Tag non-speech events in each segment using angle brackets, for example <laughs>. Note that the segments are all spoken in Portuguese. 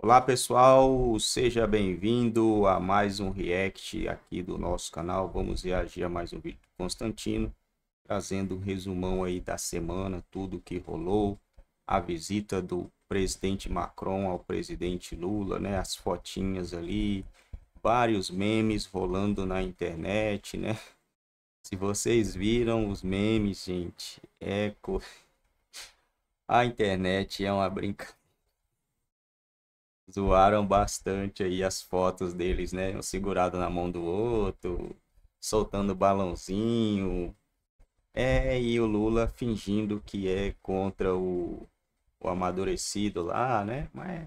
Olá pessoal, seja bem-vindo a mais um react aqui do nosso canal. Vamos reagir a mais um vídeo do Constantino, trazendo um resumão aí da semana, tudo que rolou, a visita do presidente Macron ao presidente Lula, né? As fotinhas ali, vários memes rolando na internet, né? Se vocês viram os memes, gente, é co... <laughs> a internet é uma brincadeira zoaram bastante aí as fotos deles, né? Um segurado na mão do outro, soltando balãozinho. É, e o Lula fingindo que é contra o, o amadurecido lá, né? Mas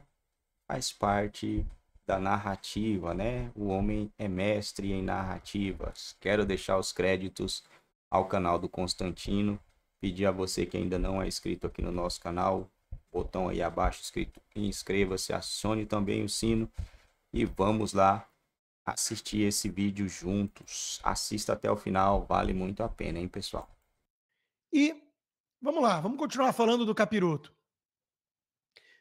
faz parte da narrativa, né? O homem é mestre em narrativas. Quero deixar os créditos ao canal do Constantino. Pedir a você que ainda não é inscrito aqui no nosso canal, botão aí abaixo escrito inscreva-se, acione também o sino e vamos lá assistir esse vídeo juntos. Assista até o final, vale muito a pena, hein, pessoal? E vamos lá, vamos continuar falando do capiroto.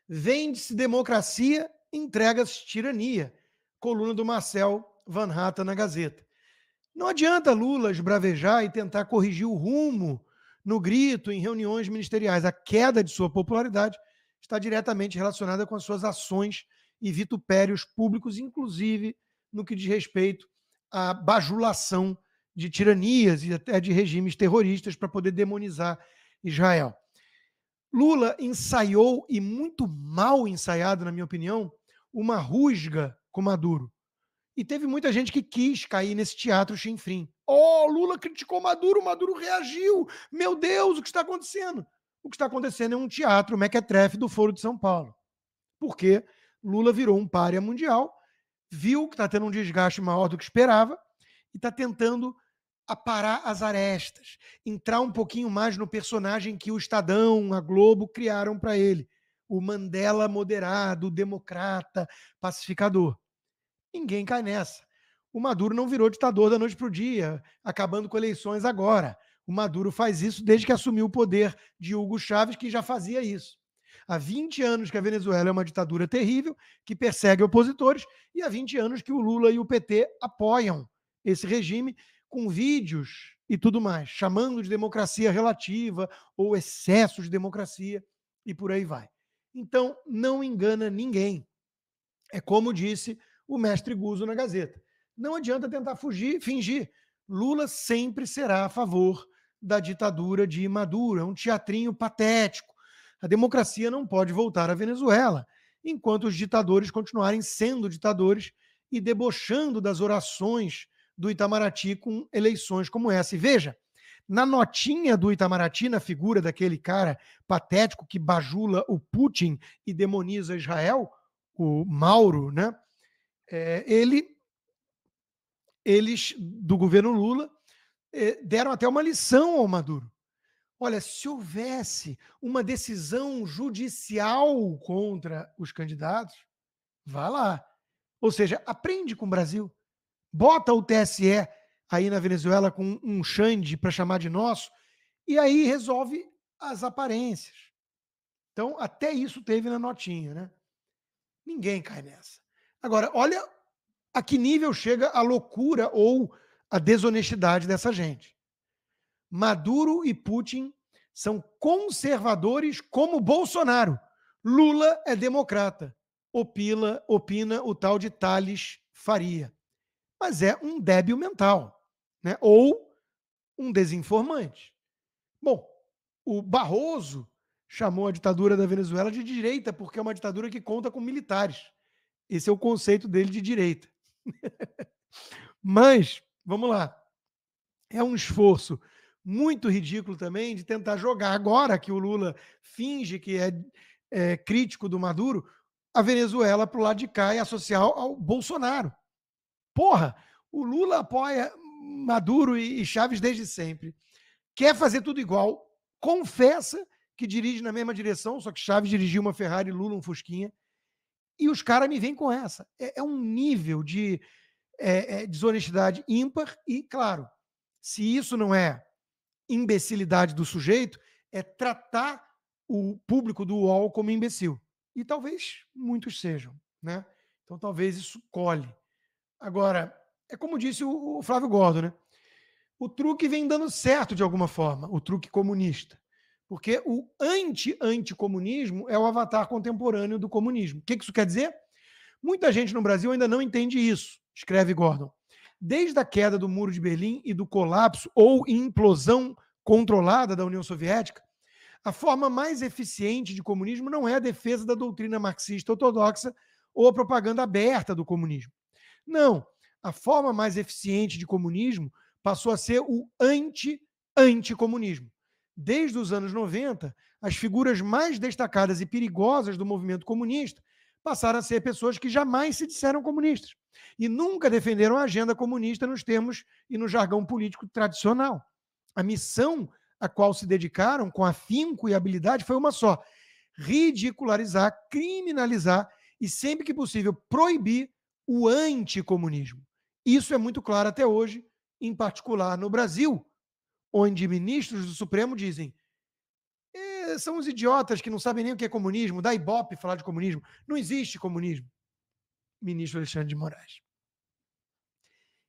Vende-se democracia, entrega tirania. Coluna do Marcel Van Hatta na Gazeta. Não adianta Lula esbravejar e tentar corrigir o rumo no grito, em reuniões ministeriais. A queda de sua popularidade está diretamente relacionada com as suas ações e vitupérios públicos, inclusive no que diz respeito à bajulação de tiranias e até de regimes terroristas para poder demonizar Israel. Lula ensaiou, e muito mal ensaiado, na minha opinião, uma rusga com Maduro. E teve muita gente que quis cair nesse teatro chinfrim. Oh, Lula criticou Maduro, Maduro reagiu. Meu Deus, o que está acontecendo? O que está acontecendo é um teatro mequetrefe do Foro de São Paulo. Porque Lula virou um párea mundial, viu que está tendo um desgaste maior do que esperava e está tentando aparar as arestas, entrar um pouquinho mais no personagem que o Estadão, a Globo criaram para ele, o Mandela moderado, democrata, pacificador. Ninguém cai nessa. O Maduro não virou ditador da noite para o dia, acabando com eleições agora. O Maduro faz isso desde que assumiu o poder de Hugo Chávez, que já fazia isso. Há 20 anos que a Venezuela é uma ditadura terrível, que persegue opositores, e há 20 anos que o Lula e o PT apoiam esse regime com vídeos e tudo mais, chamando de democracia relativa ou excesso de democracia e por aí vai. Então, não engana ninguém. É como disse o mestre Guzo na Gazeta. Não adianta tentar fugir, fingir. Lula sempre será a favor da ditadura de Maduro. É um teatrinho patético. A democracia não pode voltar à Venezuela enquanto os ditadores continuarem sendo ditadores e debochando das orações do Itamaraty com eleições como essa. E veja, na notinha do Itamaraty, na figura daquele cara patético que bajula o Putin e demoniza Israel, o Mauro, né? É, ele, eles, do governo Lula, é, deram até uma lição ao Maduro. Olha, se houvesse uma decisão judicial contra os candidatos, vá lá. Ou seja, aprende com o Brasil. Bota o TSE aí na Venezuela com um xande para chamar de nosso, e aí resolve as aparências. Então, até isso teve na notinha, né? Ninguém cai nessa. Agora, olha a que nível chega a loucura ou a desonestidade dessa gente. Maduro e Putin são conservadores como Bolsonaro. Lula é democrata. Opila, opina o tal de Tales Faria. Mas é um débil mental, né? Ou um desinformante. Bom, o Barroso chamou a ditadura da Venezuela de direita porque é uma ditadura que conta com militares. Esse é o conceito dele de direita. <laughs> Mas, vamos lá. É um esforço muito ridículo também de tentar jogar agora que o Lula finge que é, é crítico do Maduro, a Venezuela para o lado de cá e associar ao Bolsonaro. Porra, o Lula apoia Maduro e Chaves desde sempre. Quer fazer tudo igual, confessa que dirige na mesma direção, só que Chaves dirigiu uma Ferrari, Lula um Fusquinha. E os caras me vêm com essa. É, é um nível de é, é, desonestidade ímpar e, claro, se isso não é imbecilidade do sujeito, é tratar o público do UOL como imbecil. E talvez muitos sejam, né? Então talvez isso colhe. Agora, é como disse o Flávio Gordo, né? O truque vem dando certo de alguma forma, o truque comunista. Porque o anti-anticomunismo é o avatar contemporâneo do comunismo. O que isso quer dizer? Muita gente no Brasil ainda não entende isso, escreve Gordon. Desde a queda do Muro de Berlim e do colapso ou implosão controlada da União Soviética, a forma mais eficiente de comunismo não é a defesa da doutrina marxista ortodoxa ou a propaganda aberta do comunismo. Não. A forma mais eficiente de comunismo passou a ser o anti-anticomunismo desde os anos 90, as figuras mais destacadas e perigosas do movimento comunista passaram a ser pessoas que jamais se disseram comunistas e nunca defenderam a agenda comunista nos termos e no jargão político tradicional. A missão a qual se dedicaram com afinco e habilidade foi uma só: ridicularizar, criminalizar e, sempre que possível, proibir o anticomunismo. Isso é muito claro até hoje, em particular no Brasil, onde ministros do Supremo dizem eh, são os idiotas que não sabem nem o que é comunismo, dá ibope falar de comunismo. Não existe comunismo. Ministro Alexandre de Moraes.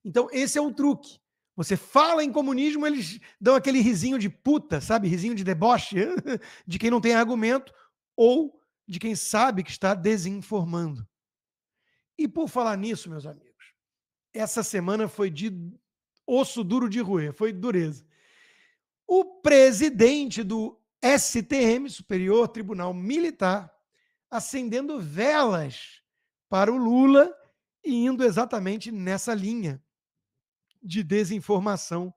Então, esse é o truque. Você fala em comunismo, eles dão aquele risinho de puta, sabe? Risinho de deboche, <laughs> de quem não tem argumento ou de quem sabe que está desinformando. E por falar nisso, meus amigos, essa semana foi de osso duro de roer, foi dureza. O presidente do STM, Superior Tribunal Militar, acendendo velas para o Lula e indo exatamente nessa linha de desinformação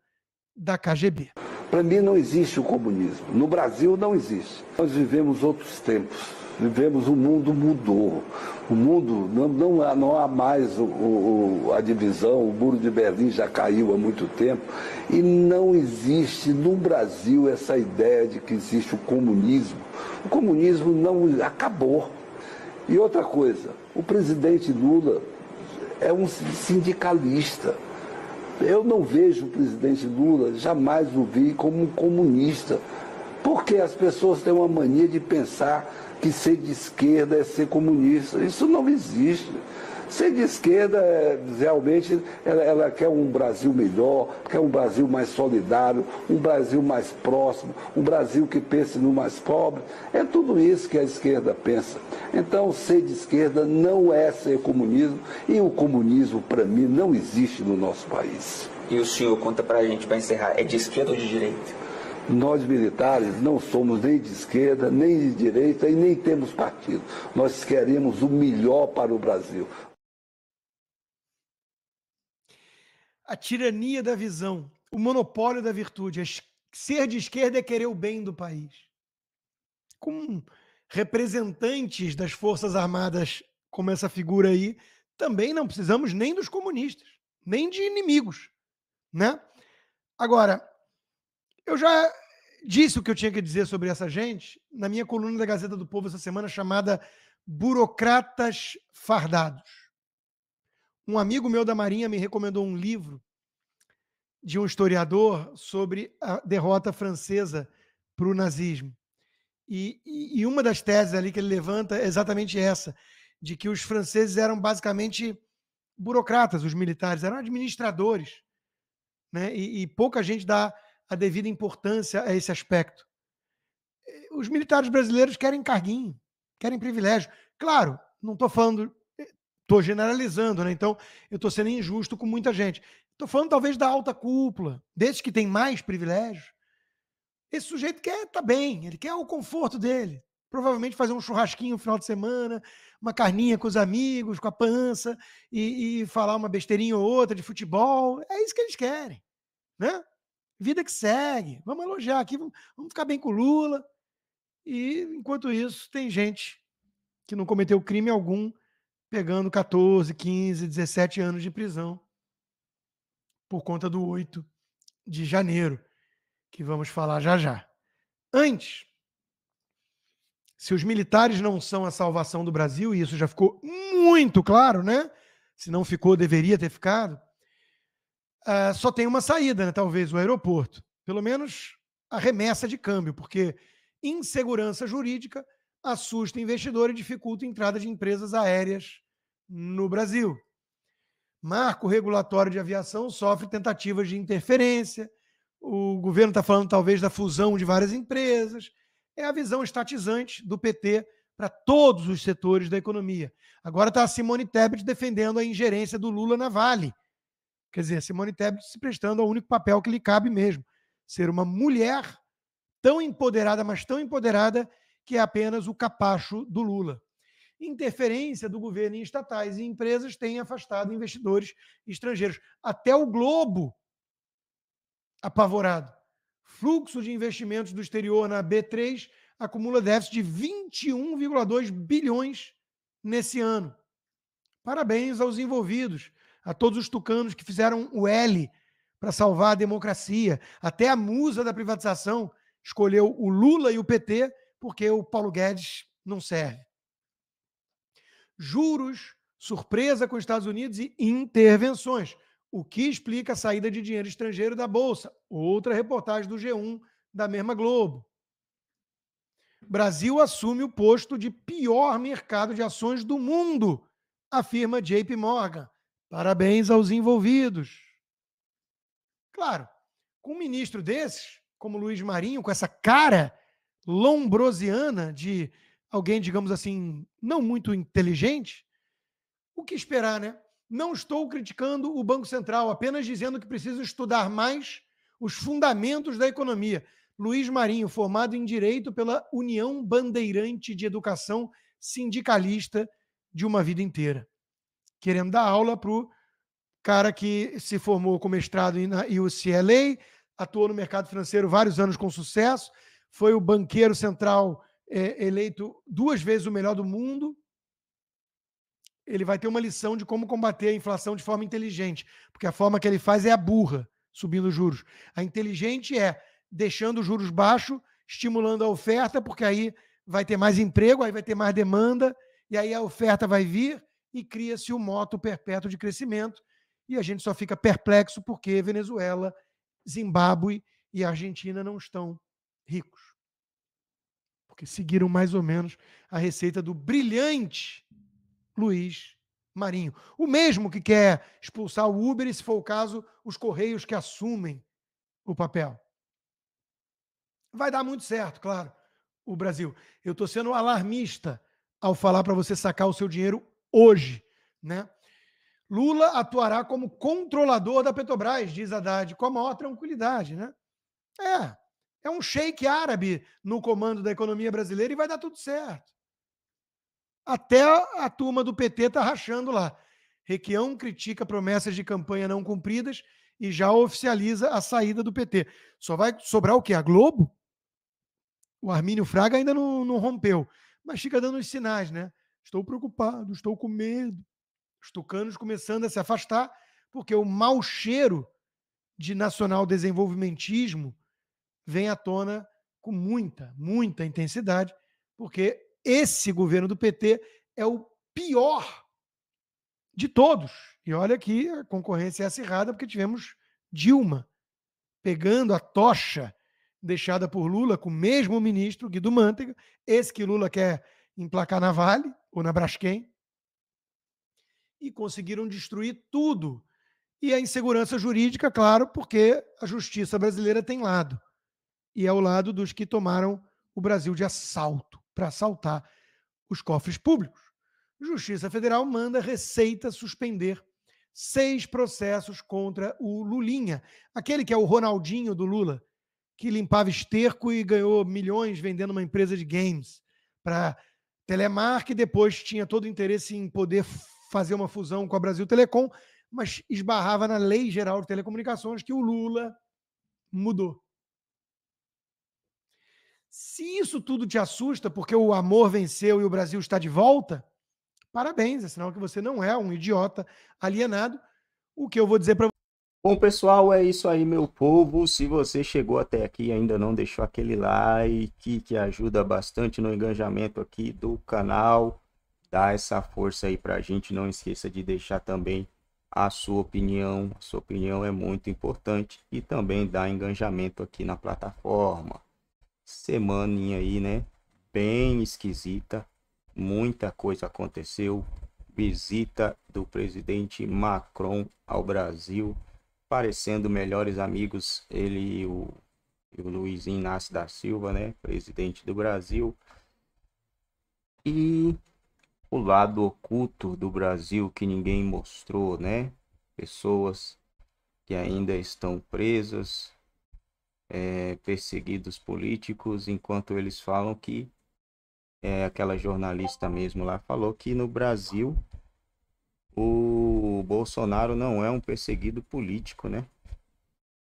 da KGB. Para mim não existe o comunismo. No Brasil não existe. Nós vivemos outros tempos. Vivemos, o mundo mudou. O mundo não, não, há, não há mais o, o, a divisão, o muro de Berlim já caiu há muito tempo. E não existe no Brasil essa ideia de que existe o comunismo. O comunismo não acabou. E outra coisa, o presidente Lula é um sindicalista. Eu não vejo o presidente Lula, jamais o vi como um comunista. Porque as pessoas têm uma mania de pensar que ser de esquerda é ser comunista. Isso não existe. Ser de esquerda, é, realmente, ela, ela, quer um Brasil melhor, quer um Brasil mais solidário, um Brasil mais próximo, um Brasil que pense no mais pobre. É tudo isso que a esquerda pensa. Então, ser de esquerda não é ser comunismo, e o comunismo, para mim, não existe no nosso país. E o senhor, conta para a gente, para encerrar, é de esquerda ou de direita? Nós militares não somos nem de esquerda, nem de direita e nem temos partido. Nós queremos o melhor para o Brasil. a tirania da visão, o monopólio da virtude. Ser de esquerda é querer o bem do país. Com representantes das Forças Armadas, como essa figura aí, também não precisamos nem dos comunistas, nem de inimigos. Né? Agora, eu já disse o que eu tinha que dizer sobre essa gente na minha coluna da Gazeta do Povo essa semana, chamada Burocratas Fardados. Um amigo meu da Marinha me recomendou um livro de um historiador sobre a derrota francesa para o nazismo. E, e, e, uma das teses ali que ele levanta é exatamente essa, de que os franceses eram basicamente burocratas, os militares, eram administradores. Né? E, e pouca gente dá a devida importância a esse aspecto. Eh, os militares brasileiros querem carguinho, querem privilégio. Claro, não estou falando Estou generalizando, né? Então, eu estou sendo injusto com muita gente. Estou falando talvez da alta cúpula, desses que têm mais privilégios. Esse sujeito quer tá bem, ele quer o conforto dele. Provavelmente fazer um churrasquinho no final de semana, uma carninha com os amigos, com a pança, e, e falar uma besteirinha ou outra de futebol. É isso que eles querem, né? Vida que segue. Vamos elogiar aqui, vamos, vamos ficar bem com o Lula. E, enquanto isso, tem gente que não cometeu crime algum pegando 14, 15, 17 anos de prisão por conta do 8 de janeiro, que vamos falar já já. Antes, se os militares não são a salvação do Brasil, e isso já ficou muito claro, né? Se não ficou, deveria ter ficado. Uh, só tem uma saída, né? talvez, o aeroporto. Pelo menos a remessa de câmbio, porque insegurança jurídica assusta investidor e dificulta a entrada de empresas aéreas no Brasil. Marco regulatório de aviação sofre tentativas de interferência. O governo está falando, talvez, da fusão de várias empresas. É a visão estatizante do PT para todos os setores da economia. Agora está a Simone Tebet defendendo a ingerência do Lula na Vale. Quer dizer, a Simone Tebet se prestando ao único papel que lhe cabe mesmo: ser uma mulher tão empoderada, mas tão empoderada, que é apenas o capacho do Lula interferência do governo em estatais e empresas tem afastado investidores estrangeiros. Até o Globo, apavorado. Fluxo de investimentos do exterior na B3 acumula déficit de 21,2 bilhões nesse ano. Parabéns aos envolvidos, a todos os tucanos que fizeram o L para salvar a democracia. Até a musa da privatização escolheu o Lula e o PT, porque o Paulo Guedes não serve juros, surpresa com os Estados Unidos e intervenções, o que explica a saída de dinheiro estrangeiro da Bolsa. Outra reportagem do G1 da mesma Globo. Brasil assume o posto de pior mercado de ações do mundo, afirma JP Morgan. Parabéns aos envolvidos. Claro, com um ministro desses, como Luiz Marinho, com essa cara lombrosiana de alguém, digamos assim, não muito inteligente, o que esperar, né? Não estou criticando o Banco Central, apenas dizendo que precisa estudar mais os fundamentos da economia. Luiz Marinho, formado em Direito pela União Bandeirante de Educação Sindicalista de uma vida inteira. Querendo dar aula para o cara que se formou com mestrado na UCLA, atuou no mercado financeiro vários anos com sucesso, foi o banqueiro central é, eleito duas vezes o melhor do mundo, ele vai ter uma lição de como combater a inflação de forma inteligente, porque a forma que ele faz é a burra, subindo os juros. A inteligente é deixando os juros baixos, estimulando a oferta, porque aí vai ter mais emprego, aí vai ter mais demanda, e aí a oferta vai vir e cria-se o um moto perpétuo de crescimento, e a gente só fica perplexo porque Venezuela, Zimbábue e Argentina não estão ricos porque seguiram mais ou menos a receita do brilhante Luiz Marinho. O mesmo que quer expulsar o Uber e, se for o caso, os Correios que assumem o papel. Vai dar muito certo, claro, o Brasil. Eu estou sendo alarmista ao falar para você sacar o seu dinheiro hoje, né? Lula atuará como controlador da Petrobras, diz Haddad, com a maior tranquilidade, né? É, é um sheik árabe no comando da economia brasileira e vai dar tudo certo. Até a turma do PT está rachando lá. Requião critica promessas de campanha não cumpridas e já oficializa a saída do PT. Só vai sobrar o quê? A Globo? O Armínio Fraga ainda não, não rompeu, mas fica dando os sinais, né? Estou preocupado, estou com medo. Os tucanos começando a se afastar, porque o mau cheiro de nacional desenvolvimentismo vem à tona com muita, muita intensidade, porque esse governo do PT é o pior de todos. E olha que a concorrência é acirrada, porque tivemos Dilma pegando a tocha deixada por Lula com o mesmo ministro, Guido Mantega, esse que Lula quer emplacar na Vale ou na Braskem, e conseguiram destruir tudo. E a insegurança jurídica, claro, porque a justiça brasileira tem lado e ao é lado dos que tomaram o Brasil de assalto para assaltar os cofres públicos. Justiça Federal manda Receita suspender seis processos contra o Lulinha, aquele que é o Ronaldinho do Lula, que limpava esterco e ganhou milhões vendendo uma empresa de games para Telemark e depois tinha todo o interesse em poder fazer uma fusão com a Brasil Telecom, mas esbarrava na Lei Geral de Telecomunicações que o Lula mudou. Se isso tudo te assusta porque o amor venceu e o Brasil está de volta, parabéns, é sinal que você não é um idiota alienado. O que eu vou dizer para Bom, pessoal, é isso aí, meu povo. Se você chegou até aqui e ainda não deixou aquele like, que ajuda bastante no engajamento aqui do canal, dá essa força aí pra gente. Não esqueça de deixar também a sua opinião. A sua opinião é muito importante e também dá engajamento aqui na plataforma semaninha aí, né? Bem esquisita. Muita coisa aconteceu. Visita do presidente Macron ao Brasil. Parecendo melhores amigos, ele e o, e o Luiz Inácio da Silva, né? Presidente do Brasil. E o lado oculto do Brasil que ninguém mostrou, né? Pessoas que ainda estão presas, é, perseguidos políticos, enquanto eles falam que é, aquela jornalista mesmo lá falou que no Brasil o Bolsonaro não é um perseguido político, né?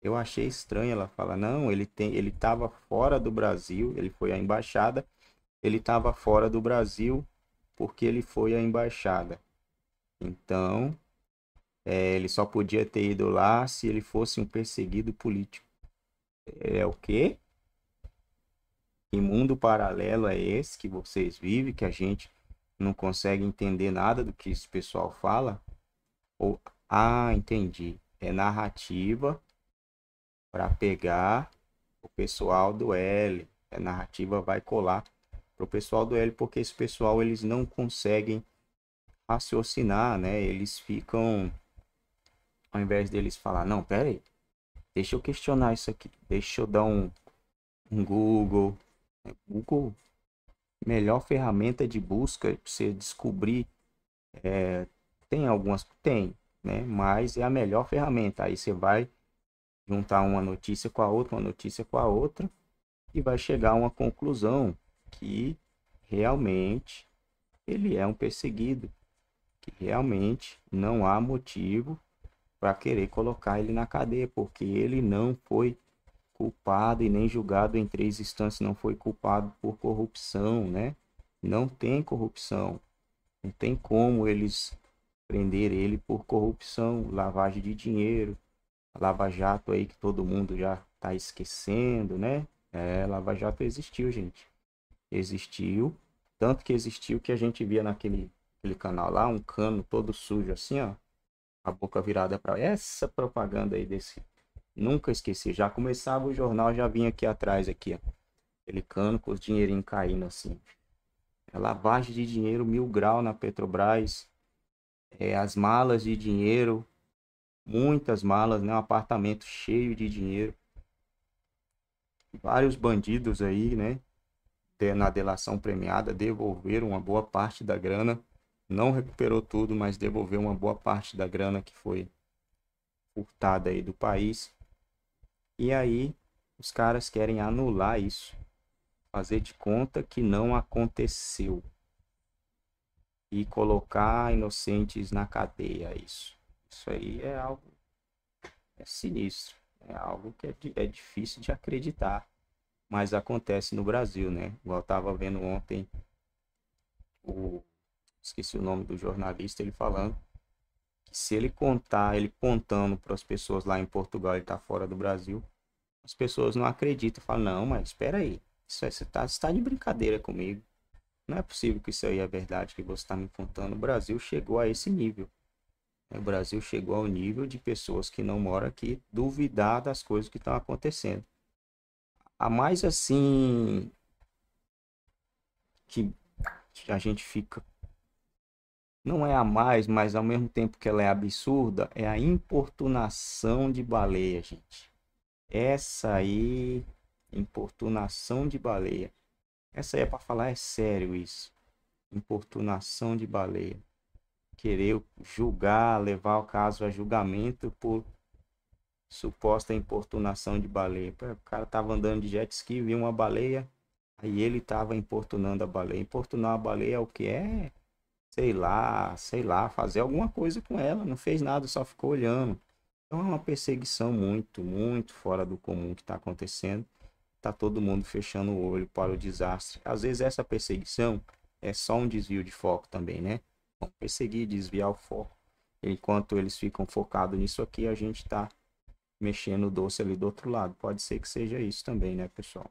Eu achei estranho ela falar, não, ele tem, ele estava fora do Brasil, ele foi à embaixada, ele estava fora do Brasil porque ele foi à embaixada. Então, é, ele só podia ter ido lá se ele fosse um perseguido político é o quê? Que mundo paralelo é esse que vocês vivem, que a gente não consegue entender nada do que esse pessoal fala? Ou, ah, entendi. É narrativa para pegar o pessoal do L. A narrativa vai colar para o pessoal do L, porque esse pessoal eles não conseguem raciocinar, né? Eles ficam, ao invés deles falar, não, peraí, Deixa eu questionar isso aqui. Deixa eu dar um, um Google. É, Google, melhor ferramenta de busca para você descobrir. É, tem algumas, tem, né? Mas é a melhor ferramenta. Aí você vai juntar uma notícia com a outra, uma notícia com a outra e vai chegar a uma conclusão que realmente ele é um perseguido, que realmente não há motivo para querer colocar ele na cadeia, porque ele não foi culpado e nem julgado em três instâncias, não foi culpado por corrupção, né? Não tem corrupção. Não tem como eles prender ele por corrupção, lavagem de dinheiro, Lava Jato aí que todo mundo já tá esquecendo, né? É, Lava Jato existiu, gente. Existiu. Tanto que existiu que a gente via naquele aquele canal lá, um cano todo sujo assim, ó a boca virada para essa propaganda aí desse. Nunca esqueci. Já começava o jornal, já vinha aqui atrás, aqui, ó. cano com os dinheirinhos caindo assim. É lavagem de dinheiro mil grau na Petrobras. É, as malas de dinheiro. Muitas malas, né? Um apartamento cheio de dinheiro. Vários bandidos aí, né? Na delação premiada, devolveram uma boa parte da grana não recuperou tudo, mas devolveu uma boa parte da grana que foi furtada aí do país. E aí os caras querem anular isso, fazer de conta que não aconteceu e colocar inocentes na cadeia isso. Isso aí é algo é sinistro, é algo que é, é difícil de acreditar, mas acontece no Brasil, né? Igual eu tava vendo ontem o esqueci o nome do jornalista, ele falando que se ele contar, ele contando para as pessoas lá em Portugal, ele está fora do Brasil, as pessoas não acreditam, falam, não, mas espera aí, você está tá de brincadeira comigo. Não é possível que isso aí é verdade que você está me contando. O Brasil chegou a esse nível. Né? O Brasil chegou ao nível de pessoas que não moram aqui duvidar das coisas que estão acontecendo. A mais assim que a gente fica não é a mais, mas ao mesmo tempo que ela é absurda, é a importunação de baleia, gente. Essa aí, importunação de baleia. Essa aí é para falar é sério isso. Importunação de baleia. Querer julgar, levar o caso a julgamento por suposta importunação de baleia. O cara tava andando de jet ski, viu uma baleia, aí ele tava importunando a baleia. Importunar a baleia é o que é? sei lá, sei lá, fazer alguma coisa com ela. Não fez nada, só ficou olhando. Então é uma perseguição muito, muito fora do comum que está acontecendo. Está todo mundo fechando o olho para o desastre. Às vezes essa perseguição é só um desvio de foco também, né? Vão perseguir, desviar o foco. Enquanto eles ficam focados nisso aqui, a gente está mexendo o doce ali do outro lado. Pode ser que seja isso também, né, pessoal?